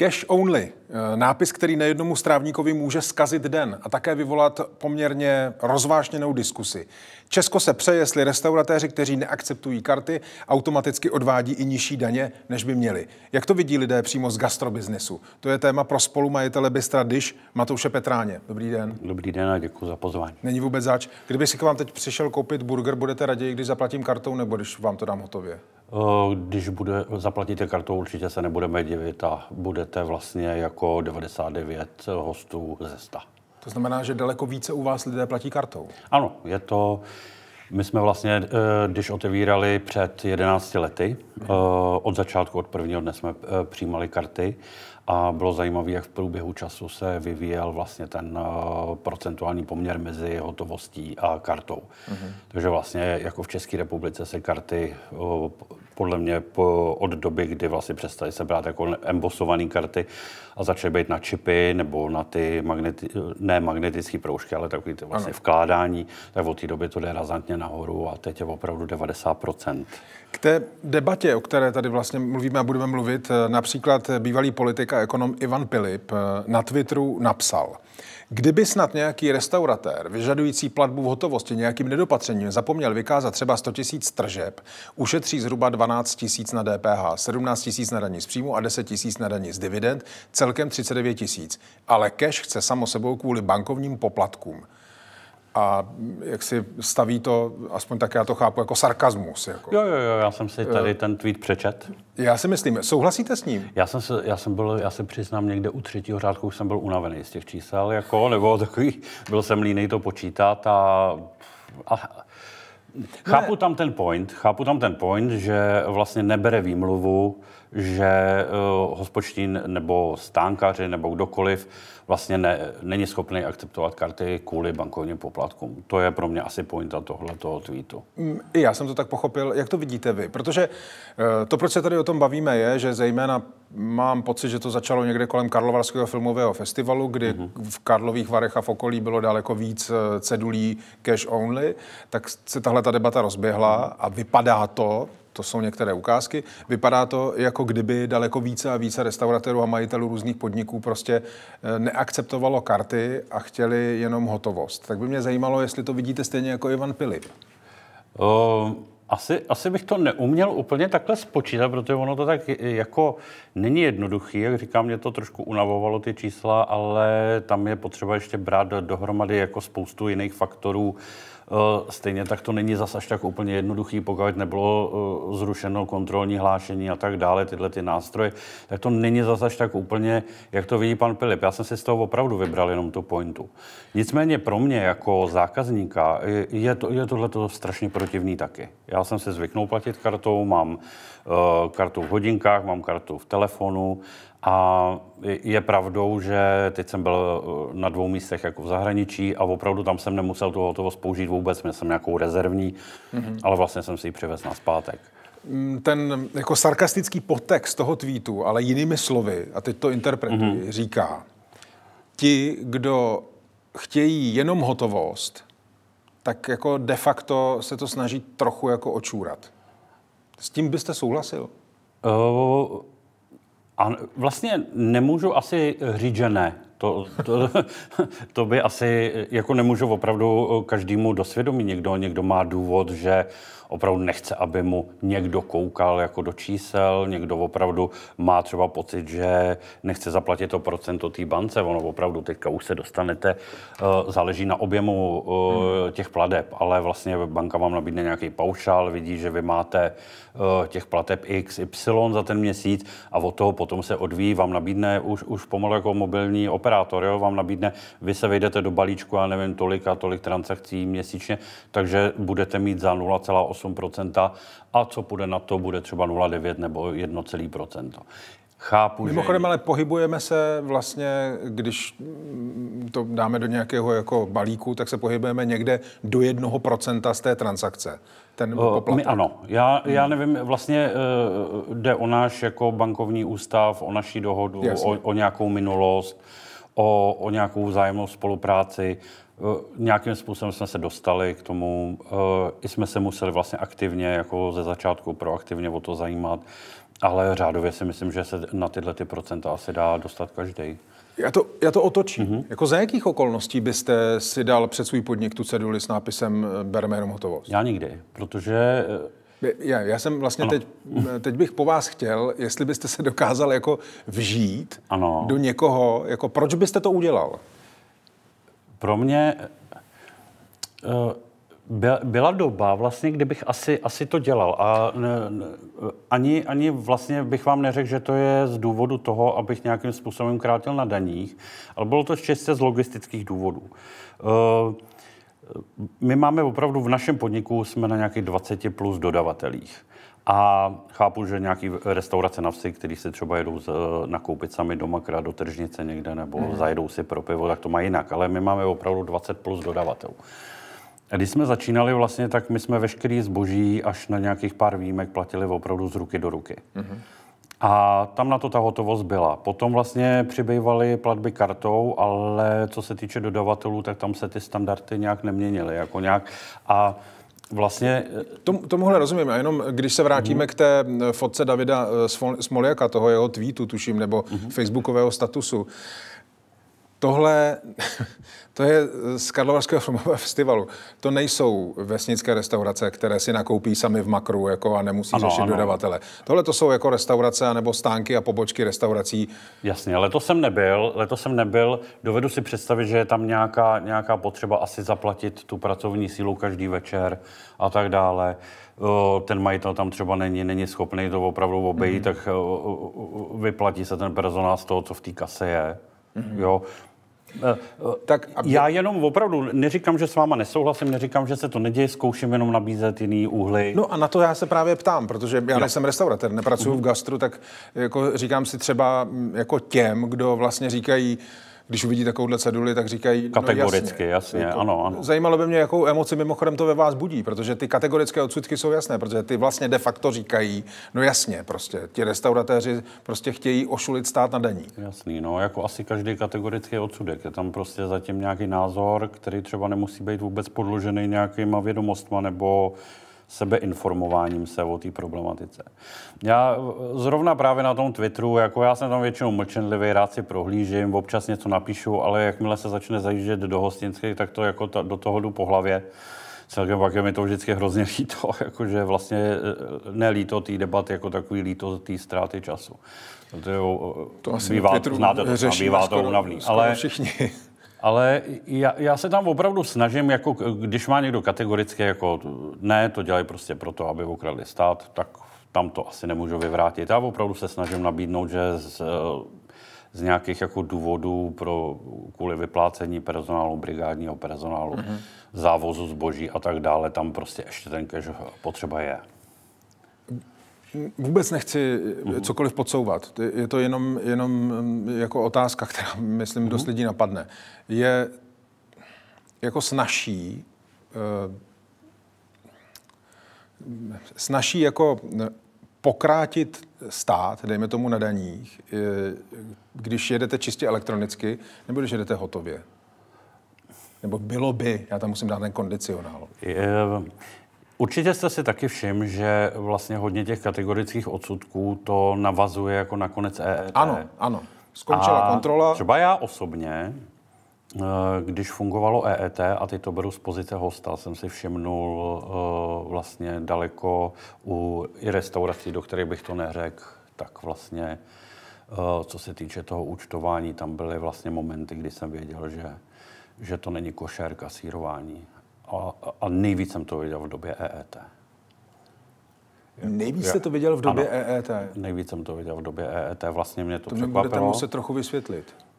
Cash only. Eh, nápis, který nejednomu strávníkovi může skazit den a také vyvolat poměrně rozvášněnou diskusi. Česko se přeje, jestli restauratéři, kteří neakceptují karty, automaticky odvádí i nižší daně, než by měli. Jak to vidí lidé přímo z gastrobiznesu? To je téma pro spolumajitele Bystra Dish Matouše Petráně. Dobrý den. Dobrý den a děkuji za pozvání. Není vůbec zač. Kdyby si k vám teď přišel koupit burger, budete raději, když zaplatím kartou nebo když vám to dám hotově? Eh, když bude, zaplatíte kartou, určitě se nebudeme divit a budete vlastně jako 99 hostů ze 100. To znamená, že daleko více u vás lidé platí kartou? Ano, je to... My jsme vlastně, eh, když otevírali před 11 lety, eh, od začátku, od prvního dne jsme přijímali karty a bylo zajímavé, jak v průběhu času se vyvíjel vlastně ten eh, procentuální poměr mezi hotovostí a kartou. Uh-huh. Takže vlastně jako v České republice se karty eh, podle mě po, od doby, kdy vlastně přestali se brát jako embosované karty a začaly být na čipy nebo na ty magneti, ne magnetické proužky, ale takový ty vlastně ano. vkládání, tak od té doby to jde razantně nahoru a teď je opravdu 90%. K té debatě, o které tady vlastně mluvíme a budeme mluvit, eh, například bývalý politika ekonom Ivan Pilip eh, na Twitteru napsal. Kdyby snad nějaký restauratér vyžadující platbu v hotovosti nějakým nedopatřením zapomněl vykázat třeba 100 tisíc tržeb, ušetří zhruba 12 tisíc na DPH, 17 tisíc na daní z příjmu a 10 tisíc na daní z dividend, celkem 39 tisíc. Ale cash chce samo sebou kvůli bankovním poplatkům a jak si staví to, aspoň tak já to chápu, jako sarkazmus. Jako. Jo, jo, jo, já jsem si eh, tady ten tweet přečet. Já si myslím, souhlasíte s ním? Já jsem, se, já jsem byl, já se přiznám, někde u třetího řádku už jsem byl unavený z těch čísel, jako, nebo takový, byl jsem línej to počítat a, a Chápu ne. tam ten point, chápu tam ten point, že vlastně nebere výmluvu že uh, eh, hospodštín nebo stánkaři nebo kdokoliv vlastně ne, není schopný akceptovat karty kvůli bankovním poplatkům. To je pro mě asi pointa tohoto tweetu. Mm, já jsem to tak pochopil. Jak to vidíte vy? Protože eh, to, proč se tady o tom bavíme, je, že zejména mám pocit, že to začalo někde kolem Karlovarského filmového festivalu, kdy mm-hmm. v Karlových Varech a v okolí bylo daleko víc eh, cedulí cash only, tak se tahle ta debata rozběhla a vypadá to, to jsou některé ukázky. Vypadá to, jako kdyby daleko více a více restauratérů a majitelů různých podniků prostě eh, neakceptovalo karty a chtěli jenom hotovost. Tak by mě zajímalo, jestli to vidíte stejně jako Ivan Pilip asi, asi bych to neuměl úplně takhle spočítat, protože ono to tak jako není jednoduchý. Jak říkám, mě to trošku unavovalo ty čísla, ale tam je potřeba ještě brát dohromady jako spoustu jiných faktorů. Eh, stejně tak to není zas až tak úplně jednoduchý, pokud nebylo eh, zrušeno kontrolní hlášení a tak dále, tyhle ty nástroje, tak to není zas až tak úplně, jak to vidí pan Pilip. Já jsem si z toho opravdu vybral jenom tu pointu. Nicméně pro mě jako zákazníka je, to, je tohle strašně protivný taky. Já já jsem se zvyknul platit kartou, mám eh, kartu v hodinkách, mám kartu v telefonu a je pravdou, že teď jsem byl eh, na dvou místech jako v zahraničí a opravdu tam jsem nemusel tu hotovost použít vůbec, měl jsem nějakou rezervní, mm-hmm. ale vlastně jsem si ji přivez na zpátek mm, ten jako sarkastický podtext toho tweetu, ale jinými slovy, a teď to interpretuji, mm-hmm. říká, ti, kdo chtějí jenom hotovost, tak jako de facto se to snaží trochu jako očůrat. S tím byste souhlasil? Uh, a vlastně nemůžu asi říct, že ne. To, to, to by asi, jako nemůžu opravdu eh, každému dosvědomit. Někdo, někdo má důvod, že opravdu nechce, aby mu někdo koukal jako do čísel, někdo opravdu má třeba pocit, že nechce zaplatit to procento té bance. Ono opravdu teďka už se dostanete, eh, záleží na objemu eh, těch plateb, ale vlastně banka vám nabídne nějaký paušál, vidí, že vy máte těch plateb X, Y za ten měsíc a od toho potom se odvíjí, vám nabídne už, už pomalu jako mobilní operace operátor, jo, vám nabídne, vy se vejdete do balíčku, já nevím, tolik a tolik transakcí měsíčně, takže budete mít za 0,8% a co půjde na to, bude třeba 0,9 nebo 1,1%. Chápu, Mimochodem, že... ale pohybujeme se vlastně, když mm, to dáme do nějakého jako balíku, tak se pohybujeme někde do 1% z té transakce. Ten eh, poplatek. My ano. Já, hmm. já nevím, vlastně eh, jde o náš jako bankovní ústav, o naší dohodu, o, o nějakou minulost o, o nějakou vzájemnou spolupráci. E, nějakým způsobem jsme se dostali k tomu, e, i jsme se museli vlastně aktivně, jako ze začátku proaktivně o to zajímat, ale řádově si myslím, že se na tyhle ty procenta asi dá dostat každý. Já to, já to otočím. Mm-hmm. Jako za jakých okolností byste si dal před svůj podnik tu ceduli s nápisem e, Bereme jenom hotovost? Já nikdy, protože já, já jsem vlastně ano. teď, teď bych po vás chtěl, jestli byste se dokázal jako vžít ano. do někoho, jako proč byste to udělal? Pro mě eh, byla doba vlastně, kdybych asi, asi to dělal a ani, ani vlastně bych vám neřekl, že to je z důvodu toho, abych nějakým způsobem krátil na daních, ale bylo to čistě z logistických důvodů. Uh, my máme opravdu v našem podniku, jsme na nějakých 20 plus dodavatelích. A chápu, že nějaký restaurace na vsi, který si třeba jedou z, eh, nakoupit sami doma, krát do tržnice někde, nebo mm. zajedou si pro pivo, tak to má jinak. Ale my máme opravdu 20 plus dodavatelů. A když jsme začínali vlastně, tak my jsme veškerý zboží až na nějakých pár výjimek platili opravdu z ruky do ruky. Mm-hmm. A tam na to ta hotovost byla. Potom vlastně přibývaly platby kartou, ale co se týče dodavatelů, tak tam se ty standardy nějak neměnily. Jako nějak. A Vlastně... Eh, Tom, tomuhle rozumím. A jenom když se vrátíme mm-hmm. k té eh, fotce Davida eh, Smoljaka toho jeho tweetu, tuším, nebo mm-hmm. facebookového statusu, Tohle, to je z Karlovarského filmového festivalu. To nejsou vesnické restaurace, které si nakoupí sami v makru jako a nemusí ano, řešit ano. dodavatele. Tohle to jsou jako restaurace nebo stánky a pobočky restaurací. Jasně, to jsem nebyl, letos jsem nebyl. Dovedu si představit, že je tam nějaká, nějaká potřeba asi zaplatit tu pracovní sílu každý večer a tak dále ten majitel tam třeba není, není schopný to opravdu obejít, mm-hmm. tak vyplatí se ten personál z toho, co v té kase je. Mm-hmm. Jo, Eh, tak, aby... Já jenom opravdu neříkám, že s váma nesouhlasím, neříkám, že se to neděje, zkouším jenom nabízet jiný úhly. No a na to já se právě ptám, protože já no. nejsem restaurátor, nepracuju uh-huh. v mhm. gastru, tak jako říkám si třeba mm, jako těm, kdo vlastně říkají, když uvidí takovouhle ceduli, tak říkají... Kategoricky, no jasně, jasně jako, ano, ano. Zajímalo by mě, jakou emoci mimochodem to ve vás budí, protože ty kategorické odsudky jsou jasné, protože ty vlastně de facto říkají, no jasně, prostě ti restauratéři prostě chtějí ošulit stát na daní. Jasný, no jako asi každý kategorický odsudek. Je tam prostě zatím nějaký názor, který třeba nemusí být vůbec podložený nějakýma vědomostma nebo sebeinformováním se o té problematice. Já eh, zrovna právě na tom Twitteru, jako já jsem tam většinou mlčenlivý, rád si prohlížím, občas něco napíšu, ale jakmile se začne zajíždět do hostinských, tak to jako ta, do toho jdu po hlavě. Celkem pak je mi to vždycky hrozně líto, jakože vlastně eh, ne líto té debaty, jako takový líto té ztráty času. To, je, eh, to asi bývá, znáte to, no, řeší, bývá skoro, to unavný. Ale, všichni. Ale já, já se tam opravdu snažím, jako když má někdo kategoricky, jako ne, to dělají prostě proto, aby ukradli stát, tak tam to asi nemůžu vyvrátit. Já opravdu se snažím nabídnout, že z, eh, z nějakých jako důvodů pro, kvůli vyplácení personálu, brigádního personálu, mm-hmm. závozu zboží a tak dále, tam prostě ještě ten cash potřeba je. Vůbec nechci uhum. Eh, mhm. cokoliv podsouvat. Je to jenom, jenom mm, jako otázka, která, myslím, uhum. dost mhm. lidí napadne. Je jako uh, eh, snaší jako eh, pokrátit stát, dejme tomu na daních, když jedete čistě elektronicky, nebo když jedete hotově? Nebo bylo by, já tam musím dát ten kondicionál. Je, Určitě jste si taky všim, že vlastně hodně těch kategorických odsudků to navazuje jako na konec EET. Ano, ano. Skončila a kontrola. Třeba já osobně, eh, když fungovalo EET, a ty to beru z pozice hosta, jsem si všimnul eh, vlastně daleko u i restaurací, do kterých bych to neřekl, tak vlastně eh, co se týče toho účtování, tam byly vlastně momenty, kdy jsem věděl, že že to není košer kasírování. A, a nejvíc jsem to viděl v době EET. Nejvíc jste to viděl v době ano, EET? Nejvíc jsem to viděl v době EET. Vlastně mě to, to překvapilo. To budete muset trochu vysvětlit.